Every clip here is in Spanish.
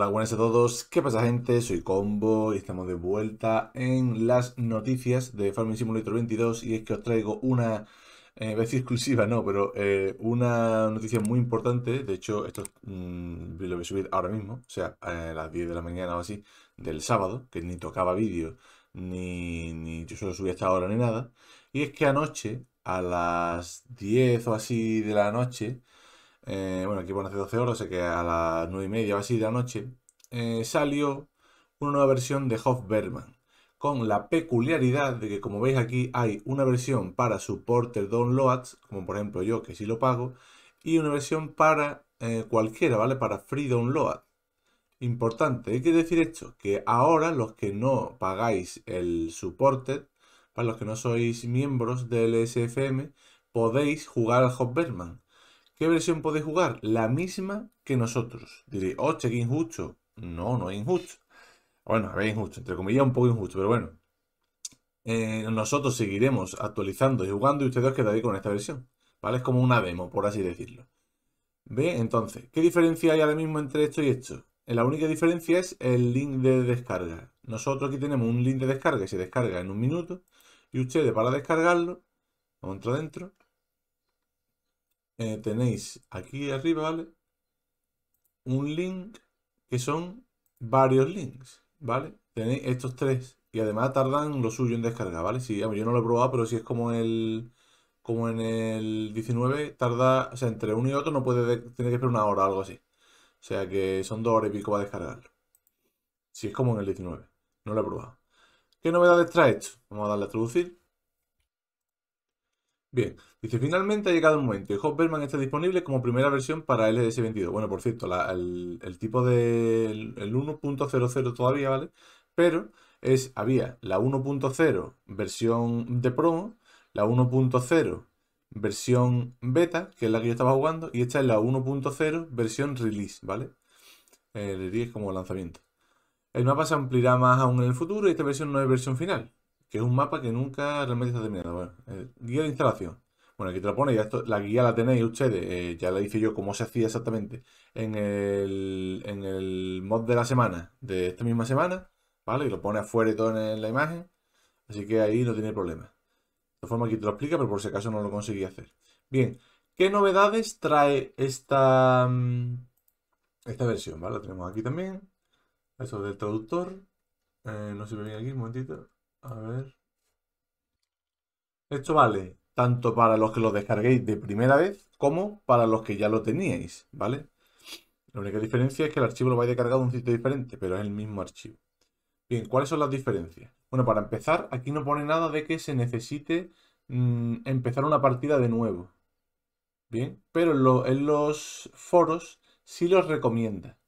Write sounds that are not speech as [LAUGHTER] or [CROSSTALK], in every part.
Hola, buenas a todos. ¿Qué pasa, gente? Soy Combo y estamos de vuelta en las noticias de Farming Simulator 22. Y es que os traigo una, eh, [LAUGHS] vez exclusiva, no, pero eh, una noticia muy importante. De hecho, esto mm, lo voy a subir ahora mismo, o sea, a las 10 de la mañana o así, del sábado, que ni tocaba vídeo, ni, yo solo subía hasta ahora ni nada. Y es que anoche, a las 10 o así de la noche, eh, bueno, aquí pone hace 12 horas, sé que a las 9 y media o así de la noche, eh, salió una nueva versión de Hoff-Berman con la peculiaridad de que, como veis aquí, hay una versión para supporter downloads, como por ejemplo yo, que sí lo pago, y una versión para eh, cualquiera, ¿vale? Para free download. Importante, hay que decir esto? Que ahora los que no pagáis el Supporter para los que no sois miembros del SFM, podéis jugar al Hoff-Berman ¿Qué versión puede jugar? La misma que nosotros. Diré, oye, qué injusto. No, no es injusto. Bueno, a ver, injusto, entre comillas, un poco injusto, pero bueno. Eh, nosotros seguiremos actualizando y jugando y ustedes os quedaréis con esta versión. ¿Vale? Es como una demo, por así decirlo. ¿Ve? Entonces, ¿qué diferencia hay ahora mismo entre esto y esto? Eh, la única diferencia es el link de descarga. Nosotros aquí tenemos un link de descarga que se descarga en un minuto y ustedes para descargarlo, vamos dentro, eh, tenéis aquí arriba, ¿vale? Un link que son varios links, ¿vale? Tenéis estos tres y además tardan lo suyo en descargar, ¿vale? Si, yo no lo he probado, pero si es como el como en el 19 tarda, o sea, entre uno y otro no puede, tener que esperar una hora o algo así. O sea que son dos horas y pico para descargarlo. Si es como en el 19, no lo he probado. ¿Qué novedades trae esto? Vamos a darle a traducir. Bien, dice, finalmente ha llegado el momento y Hopperman está disponible como primera versión para LS22. Bueno, por cierto, el, tipo de 1.00 todavía, ¿vale? Pero es, había la 1.0 versión de promo, la 1.0 versión beta, que es la que yo estaba jugando, y esta es la 1.0 versión release, ¿vale? El eh, release como lanzamiento. El mapa se ampliará más aún en el futuro y esta versión no es versión final que es un mapa que nunca realmente está terminado. Eh, guía de instalación. Bueno, aquí te lo pone, ya la guía la tenéis ustedes, eh, ya la hice yo cómo se hacía exactamente en el, mod de la semana, de esta misma semana, ¿vale? Y lo pone afuera y todo en la imagen, así que ahí no tiene problema. De forma que te lo explica, pero por si acaso no lo conseguí hacer. Bien, ¿qué novedades trae esta, mm, esta versión? ¿Vale? La tenemos aquí también. Eso del traductor. Eh, no se ve bien aquí, un momentito. A ver. Esto vale tanto para los que lo descarguéis de primera vez como para los que ya lo teníais, ¿vale? La única diferencia es que el archivo lo vais a descargar de un sitio diferente, pero es el mismo archivo. Bien, ¿cuáles son las diferencias? Bueno, para empezar, aquí no pone nada de que se necesite mm, empezar una partida de nuevo. Bien, pero en, los foros sí los recomienda.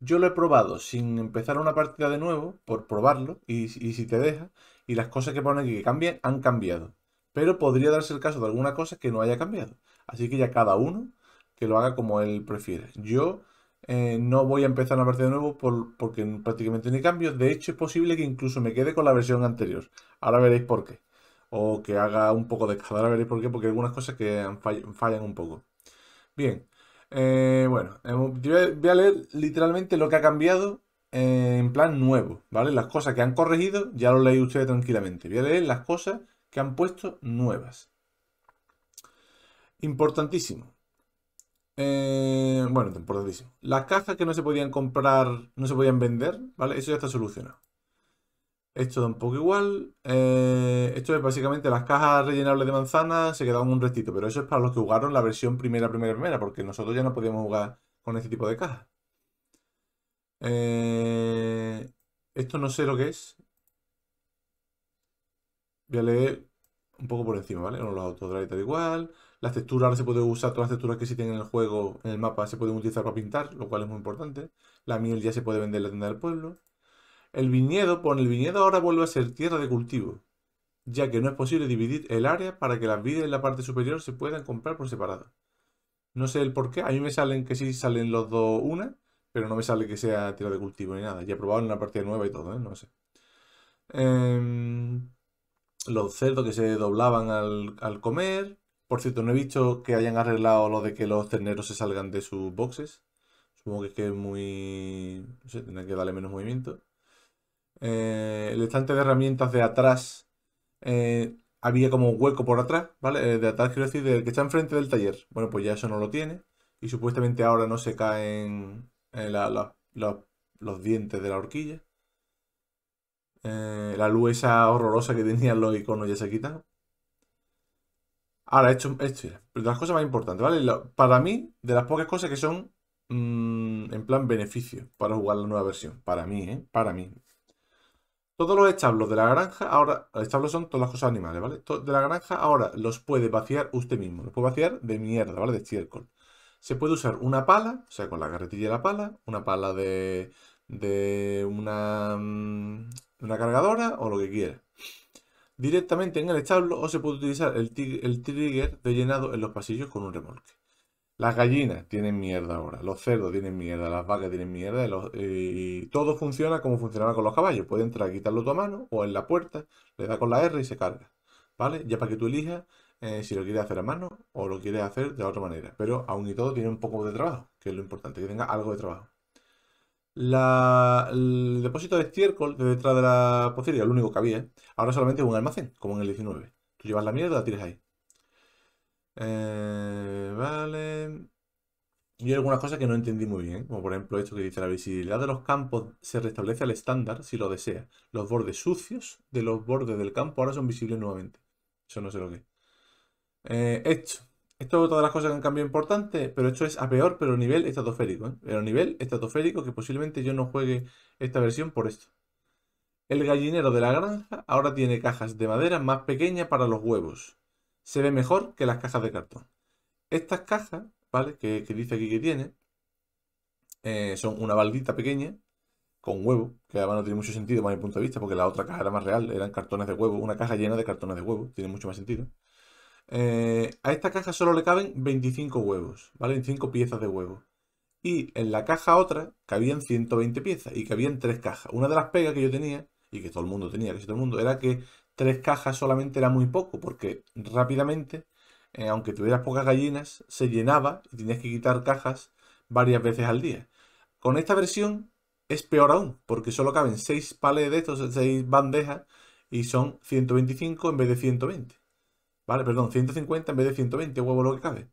Yo lo he probado sin empezar una partida de nuevo, por probarlo, y si te deja, y las cosas que ponen que cambien han cambiado. Pero podría darse el caso de alguna cosa que no haya cambiado. Así que ya cada uno que lo haga como él prefiere. Yo eh, no voy a empezar a ver de nuevo porque prácticamente ni hay cambios. De hecho, es posible que incluso me quede con la versión anterior. Ahora veréis por qué. O que haga un poco de escala. Ahora veréis por qué, porque hay algunas cosas que fallan, un poco. Bien. Eh, bueno, em, voy a leer literalmente lo que ha cambiado en plan nuevo, ¿vale? Las cosas que han corregido ya lo leí ustedes tranquilamente. Voy a leer las cosas que han puesto nuevas. Importantísimo. Eh, bueno, importantísimo. Las cajas que no se podían comprar, no se podían vender, ¿vale? Eso ya está solucionado. Esto da un poco igual. Eh, esto es básicamente las cajas rellenables de manzana se quedaban un restito, pero eso es para los que jugaron la versión primera, primera, primera, porque nosotros ya no podíamos jugar con este tipo de cajas. Eh, esto no sé lo que es. Voy a leer un poco por encima, ¿vale? Los y tal igual. Las texturas, ahora se puede usar todas las texturas que existen en el juego, en el mapa, se pueden utilizar para pintar, lo cual es muy importante. La miel ya se puede vender en la tienda del pueblo. El viñedo, pues el viñedo ahora vuelve a ser tierra de cultivo, ya que no es posible dividir el área para que las vides en la parte superior se puedan comprar por separado. No sé el por qué, a mí me salen que sí salen los dos una, pero no me sale que sea tierra de cultivo ni nada. Ya he probado en una partida nueva y todo, ¿eh? No sé. Em, los cerdos que se doblaban al, comer. Por cierto, no he visto que hayan arreglado lo de que los terneros se salgan de sus boxes. Supongo que es que es muy... No sé, tendrán que darle menos movimiento. Eh, el estante de herramientas de atrás eh, había como un hueco por atrás, ¿vale? Eh, de atrás quiero decir, del que está enfrente del taller. Bueno, pues ya eso no lo tiene. Y supuestamente ahora no se caen eh, la, los dientes de la horquilla. Eh, la luz horrorosa que tenían los iconos ya se ha quitado. Ahora, esto, esto era, de las cosas más importantes, ¿vale? para mí, de las pocas cosas que son mm, en plan beneficio para jugar la nueva versión. Para mí, ¿eh? Para mí. Todos los establos de la granja, ahora, los establos son todas las cosas animales, ¿vale? De la granja, ahora los puede vaciar usted mismo. Los puede vaciar de mierda, ¿vale? De estiércol se puede usar una pala, o sea, con la carretilla y la pala, una pala de, una, mm, una cargadora o lo que quiera. Directamente en el establo o se puede utilizar el, trigger de llenado en los pasillos con un remolque. Las gallinas tienen mierda ahora, los cerdos tienen mierda, las vacas tienen mierda, y todo funciona como funcionaba con los caballos. Puede entrar a quitarlo tu mano o en la puerta, le da con la R y se carga. ¿Vale? Ya para que tú elijas eh, si lo quiere hacer a mano o lo quiere hacer de otra manera. Pero aún y todo tiene un poco de trabajo, que es lo importante, que tenga algo de trabajo. La, el depósito de estiércol de detrás de la pocería, lo único que había, ahora solamente es un almacén, como en el 19. Tú llevas la mierda y la tires ahí. Eh, vale. Y hay algunas cosas que no entendí muy bien, como por ejemplo esto que dice la visibilidad de los campos se restablece al estándar si lo desea. Los bordes sucios de los bordes del campo ahora son visibles nuevamente. Eso no sé lo que eh, esto es otra de las cosas que han cambiado importante, pero esto es a peor, pero nivel estratosférico. ¿eh? Pero nivel estratosférico que posiblemente yo no juegue esta versión por esto. El gallinero de la granja ahora tiene cajas de madera más pequeñas para los huevos. Se ve mejor que las cajas de cartón. Estas cajas, ¿vale? Que, dice aquí que tiene, eh, son una baldita pequeña con huevo, que además no tiene mucho sentido para mi punto de vista, porque la otra caja era más real, eran cartones de huevo, una caja llena de cartones de huevo, tiene mucho más sentido. Eh, a esta caja solo le caben 25 huevos, ¿vale? cinco piezas de huevo. Y en la caja otra cabían 120 piezas y cabían tres cajas. Una de las pegas que yo tenía, y que todo el mundo tenía, que todo el mundo, era que tres cajas solamente era muy poco, porque rápidamente, eh, aunque tuvieras pocas gallinas, se llenaba y tenías que quitar cajas varias veces al día. Con esta versión es peor aún, porque solo caben 6 palets de estos, 6 bandejas, y son 125 en vez de 120. Vale, perdón, 150 en vez de 120, huevo lo que cabe.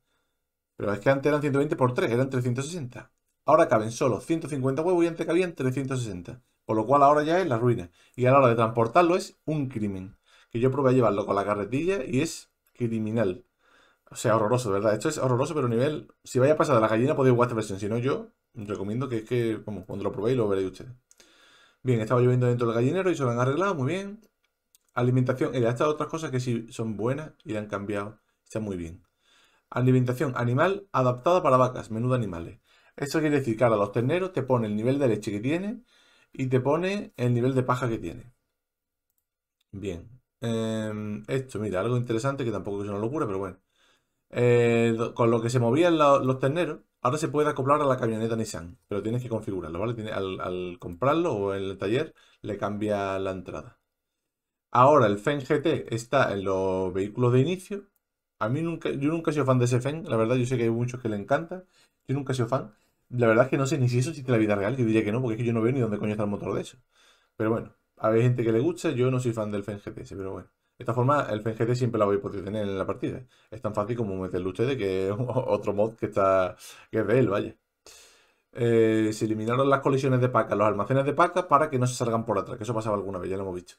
Pero es que antes eran 120 por 3, eran 360. Ahora caben solo 150 huevos y antes cabían 360. Por lo cual ahora ya es la ruina. Y a la hora de transportarlo es un crimen. Que yo probé a llevarlo con la carretilla y es criminal. O sea, horroroso, ¿verdad? Esto es horroroso, pero nivel... Si vaya a pasar de la gallina podéis guardar la versión. Si no, yo recomiendo que es que... cuando lo probéis lo veréis ustedes. Bien, estaba lloviendo dentro del gallinero y se lo han arreglado, muy bien. Alimentación, y ha otras cosas que sí son buenas y han cambiado. Está muy bien. Alimentación animal adaptada para vacas, menudo animales. Eso quiere decir que ahora los terneros te pone el nivel de leche que tiene y te pone el nivel de paja que tiene. Bien. Em, esto, mira, algo interesante que tampoco es una locura, pero bueno. Eh, con lo que se movían los terneros, ahora se puede acoplar a la camioneta Nissan, pero tienes que configurarlo, ¿vale? al, comprarlo o en el taller le cambia la entrada. Ahora el FEN GT está en los vehículos de inicio. A mí nunca, yo nunca he sido fan de ese FEN, la verdad yo sé que hay muchos que le encantan. Yo nunca he sido fan. La verdad es que no sé ni si eso existe en la vida real, yo diría que no, porque es que yo no veo ni dónde coño está el motor de eso. Pero bueno, a ver gente que le gusta, yo no soy fan del FEN GTS, pero bueno. De esta forma, el GT siempre la voy a poder tener en la partida. ¿eh? Es tan fácil como meterlo de que [LAUGHS] otro mod que está que es de él, vaya. Eh, se eliminaron las colisiones de paca, los almacenes de paca, para que no se salgan por atrás, que eso pasaba alguna vez, ya lo hemos visto.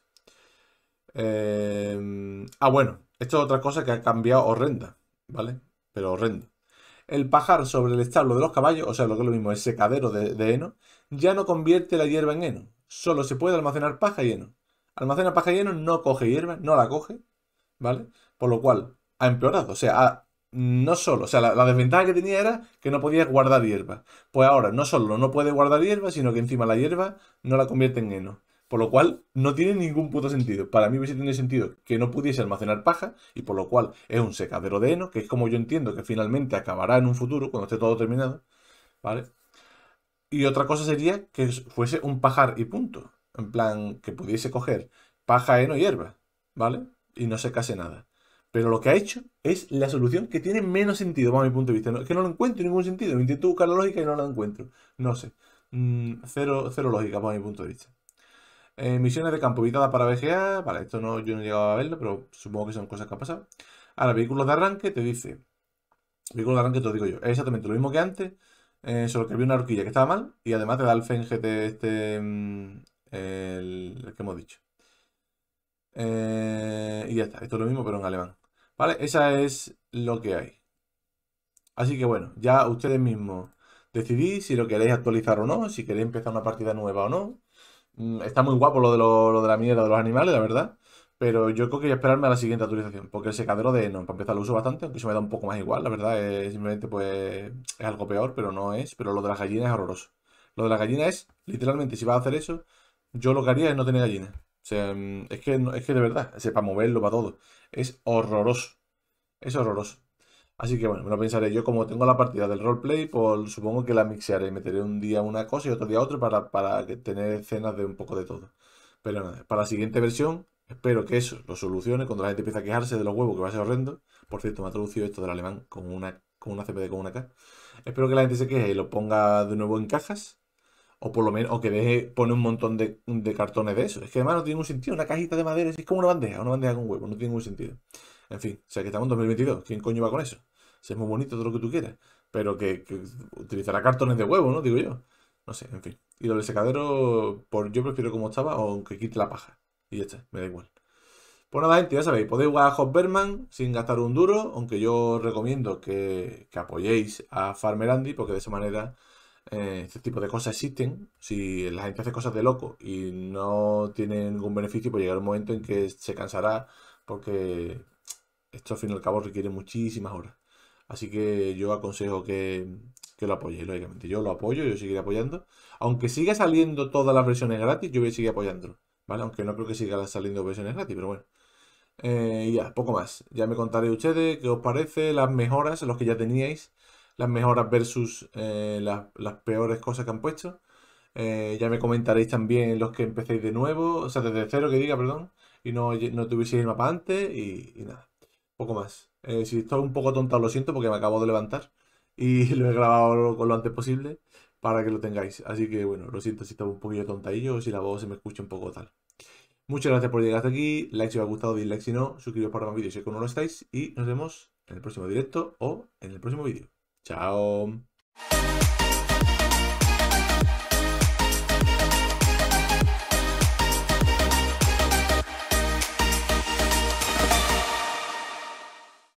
Em, ah, bueno, esto es otra cosa que ha cambiado horrenda, ¿vale? Pero horrenda. El pajar sobre el establo de los caballos, o sea, lo que es lo mismo, ese secadero de, heno, ya no convierte la hierba en heno. Solo se puede almacenar paja y heno. Almacena paja y heno, no coge hierba, no la coge, ¿vale? Por lo cual, ha empeorado. O sea, no solo, o sea, la, desventaja que tenía era que no podía guardar hierba. Pues ahora, no solo no puede guardar hierba, sino que encima la hierba no la convierte en heno. Por lo cual, no tiene ningún puto sentido. Para mí hubiese tenido sentido que no pudiese almacenar paja, y por lo cual es un secadero de heno, que es como yo entiendo que finalmente acabará en un futuro, cuando esté todo terminado, ¿vale? Y otra cosa sería que fuese un pajar y punto. En plan, que pudiese coger paja, heno y hierba, ¿vale? Y no se case nada. Pero lo que ha hecho es la solución que tiene menos sentido, bajo mi punto de vista. es que no lo encuentro en ningún sentido. Intento buscar la lógica y no la encuentro. No sé. Mm, cero, cero lógica, bajo mi punto de vista. Eh, misiones de campo evitadas para BGA. Vale, esto no, yo no he llegado a verlo, pero supongo que son cosas que han pasado. Ahora, vehículos de arranque te dice. Vehículos de arranque te digo yo. exactamente lo mismo que antes, eh, solo que había una horquilla que estaba mal. Y además te da el fengete este. Mm, el, que hemos dicho. Eh, y ya está. Esto es lo mismo, pero en alemán. Vale, esa es lo que hay. Así que bueno, ya ustedes mismos decidís si lo queréis actualizar o no, si queréis empezar una partida nueva o no. Mm, está muy guapo lo de, lo, de la mierda de los animales, la verdad. Pero yo creo que voy a esperarme a la siguiente actualización, porque el secadero de no para empezar, lo uso bastante, aunque se me da un poco más igual, la verdad, es, simplemente pues es algo peor, pero no es, pero lo de las gallinas es horroroso. Lo de las gallinas es, literalmente, si vas a hacer eso, yo lo que haría es no tener gallinas. Mm, es que, es que de verdad, es para moverlo, para todo, es horroroso, es horroroso. Así que bueno, me lo pensaré. Yo como tengo la partida del roleplay, pues supongo que la mixearé. Meteré un día una cosa y otro día otra para, para tener escenas de un poco de todo. Pero nada, para la siguiente versión espero que eso lo solucione cuando la gente empiece a quejarse de los huevos, que va a ser horrendo. Por cierto, me ha traducido esto del alemán con una, con una CPD, con una K. Espero que la gente se queje y lo ponga de nuevo en cajas. O por lo menos, o que deje pone un montón de, cartones de eso. Es que además no tiene ningún sentido. Una cajita de madera es como una bandeja, una bandeja con huevo, no tiene ningún sentido. En fin, o sea que estamos en 2022. ¿Quién coño va con eso? si es muy bonito, todo lo que tú quieras, pero que, utilizará cartones de huevo, ¿no? Digo yo. No sé, en fin. Y lo del secadero, por yo prefiero como estaba, aunque quite la paja. Y ya está, me da igual. Pues nada, gente, ya sabéis, podéis jugar a Berman sin gastar un duro, aunque yo recomiendo que, apoyéis a Farmer Andy, porque de esa manera eh, este tipo de cosas existen. Si la gente hace cosas de loco y no tiene ningún beneficio, pues llegará un momento en que se cansará, porque esto al fin y al cabo requiere muchísimas horas. Así que yo aconsejo que, lo apoyéis, lógicamente. Yo lo apoyo, yo seguiré apoyando. Aunque siga saliendo todas las versiones gratis, yo voy a seguir apoyándolo. ¿Vale? Aunque no creo que siga saliendo versiones gratis, pero bueno. Eh, y ya, poco más. Ya me contaré ustedes qué os parece, las mejoras, los que ya teníais, las mejoras versus eh, las, peores cosas que han puesto. Eh, ya me comentaréis también los que empecéis de nuevo, o sea, desde cero que diga, perdón, y no, no tuvieseis el mapa antes y nada, poco más. Eh, si estoy un poco tonta, lo siento porque me acabo de levantar y [LAUGHS] lo he grabado con lo antes posible para que lo tengáis. Así que bueno, lo siento si estaba un poquillo Y yo si la voz se me escucha un poco tal. Muchas gracias por llegar hasta aquí. Like si os ha gustado, dislike si no. Suscribiros para más vídeos si aún no lo estáis. Y nos vemos en el próximo directo o en el próximo vídeo. Chao.